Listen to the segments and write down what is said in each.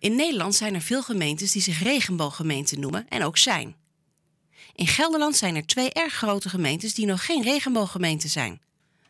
In Nederland zijn er veel gemeentes die zich regenbooggemeenten noemen en ook zijn. In Gelderland zijn er twee erg grote gemeentes die nog geen regenbooggemeenten zijn.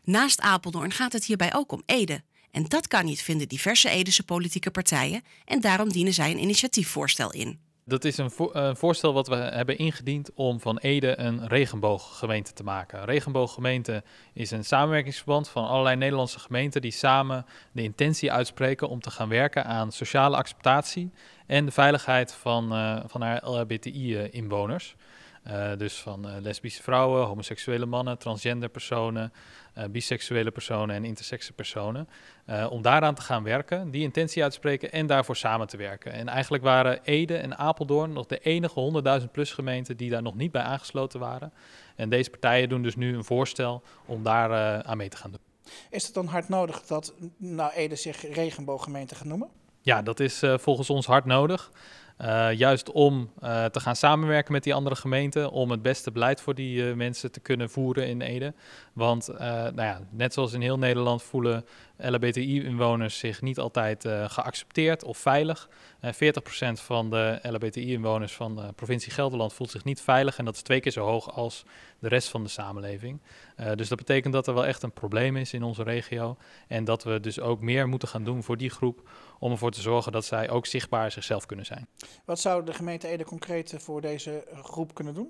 Naast Apeldoorn gaat het hierbij ook om Ede. En dat kan niet vinden diverse Edense politieke partijen en daarom dienen zij een initiatiefvoorstel in. Dat is een, eh, een, voorstel wat we hebben ingediend om van Ede een regenbooggemeente te maken. regenbooggemeente is een samenwerkingsverband van allerlei Nederlandse gemeenten die samen de intentie uitspreken om te gaan werken aan sociale acceptatie en de veiligheid van, eh, van haar LHBTI-inwoners. Eh, dus van eh, lesbische vrouwen, homoseksuele mannen, transgender personen, uh, biseksuele personen en intersexe personen. om daaraan te gaan werken, die intentie uitspreken en daarvoor samen te werken. En eigenlijk waren Ede en Apeldoorn nog de enige 100.000 plus gemeenten die daar nog niet bij aangesloten waren. En deze partijen doen dus nu een voorstel om daar aan mee te gaan doen. Is het dan hard nodig dat nou, Ede zich regenbooggemeente gaat noemen? Ja, dat is volgens ons hard nodig. Eh, juist om eh, te gaan samenwerken met die andere gemeenten, om het beste beleid voor die eh, mensen te kunnen voeren in Ede. Want nou ja, net zoals in heel Nederland voelen lbti inwoners zich niet altijd eh, geaccepteerd of veilig. Uh, eh, 40% van de lbti inwoners van de eh, provincie Gelderland voelt zich niet veilig en dat is twee keer zo hoog als de rest van de samenleving. dus dat betekent dat er wel echt een probleem is in onze regio en dat we dus ook meer moeten gaan doen voor die groep om ervoor te zorgen dat zij ook zichtbaar zichzelf kunnen zijn. Wat zou de gemeente Ede concreet voor deze groep kunnen doen?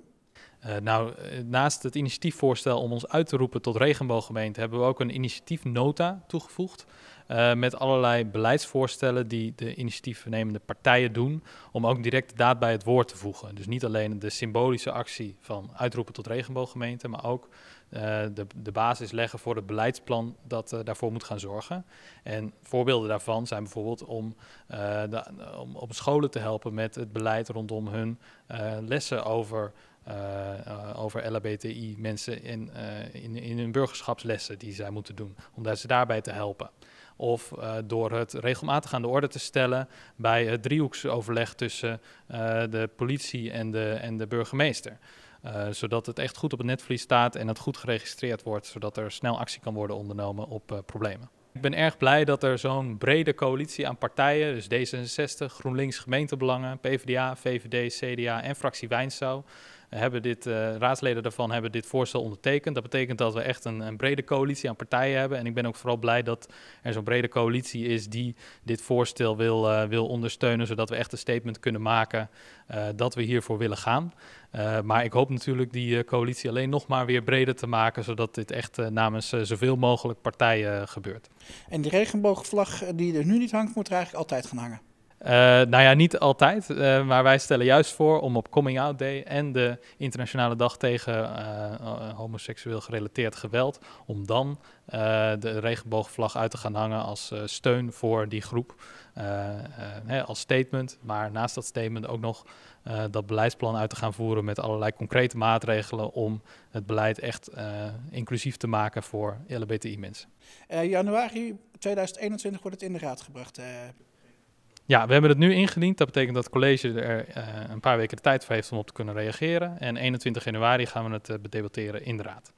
Eh, nou, eh, naast het initiatiefvoorstel om ons uit te roepen tot regenbooggemeente, hebben we ook een initiatiefnota toegevoegd. Eh, met allerlei beleidsvoorstellen die de initiatiefnemende partijen doen. om ook direct de daad bij het woord te voegen. Dus niet alleen de symbolische actie van uitroepen tot regenbooggemeente. maar ook de, de, basis leggen voor het beleidsplan dat daarvoor moet gaan zorgen. En voorbeelden daarvan zijn bijvoorbeeld om, de, om, om, scholen te helpen met het beleid rondom hun lessen over eh, eh, over LHBTI-mensen in, eh, in, in hun burgerschapslessen die zij moeten doen, om ze daarbij te helpen of door het regelmatig aan de orde te stellen bij het driehoeksoverleg tussen de politie en de, en de burgemeester. zodat het echt goed op het netvlies staat en het goed geregistreerd wordt, zodat er snel actie kan worden ondernomen op problemen. Ik ben erg blij dat er zo'n brede coalitie aan partijen, dus D66, GroenLinks Gemeentebelangen, PvdA, VVD, CDA en fractie Wijnsouw, hebben dit, eh, raadsleden daarvan hebben dit voorstel ondertekend. Dat betekent dat we echt een, een, brede coalitie aan partijen hebben. En ik ben ook vooral blij dat er zo'n brede coalitie is die dit voorstel wil, eh, wil ondersteunen, zodat we echt een statement kunnen maken eh, dat we hiervoor willen gaan. maar ik hoop natuurlijk die coalitie alleen nog maar weer breder te maken, zodat dit echt namens zoveel mogelijk partijen gebeurt. En die regenboogvlag die er nu niet hangt, moet er eigenlijk altijd gaan hangen. Eh, nou ja, niet altijd, eh, maar wij stellen juist voor om op Coming Out Day en de Internationale Dag tegen eh, homoseksueel gerelateerd geweld, om dan de regenboogvlag uit te gaan hangen als steun voor die groep, hè, als statement. Maar naast dat statement ook nog dat beleidsplan uit te gaan voeren met allerlei concrete maatregelen om het beleid echt inclusief te maken voor LBTI-mensen. januari 2021 wordt het in de raad gebracht. Ja, we hebben het nu ingediend. Dat betekent dat het college er eh, een paar weken de tijd voor heeft om op te kunnen reageren. En 21 januari gaan we het uh, bedebatteren in de raad.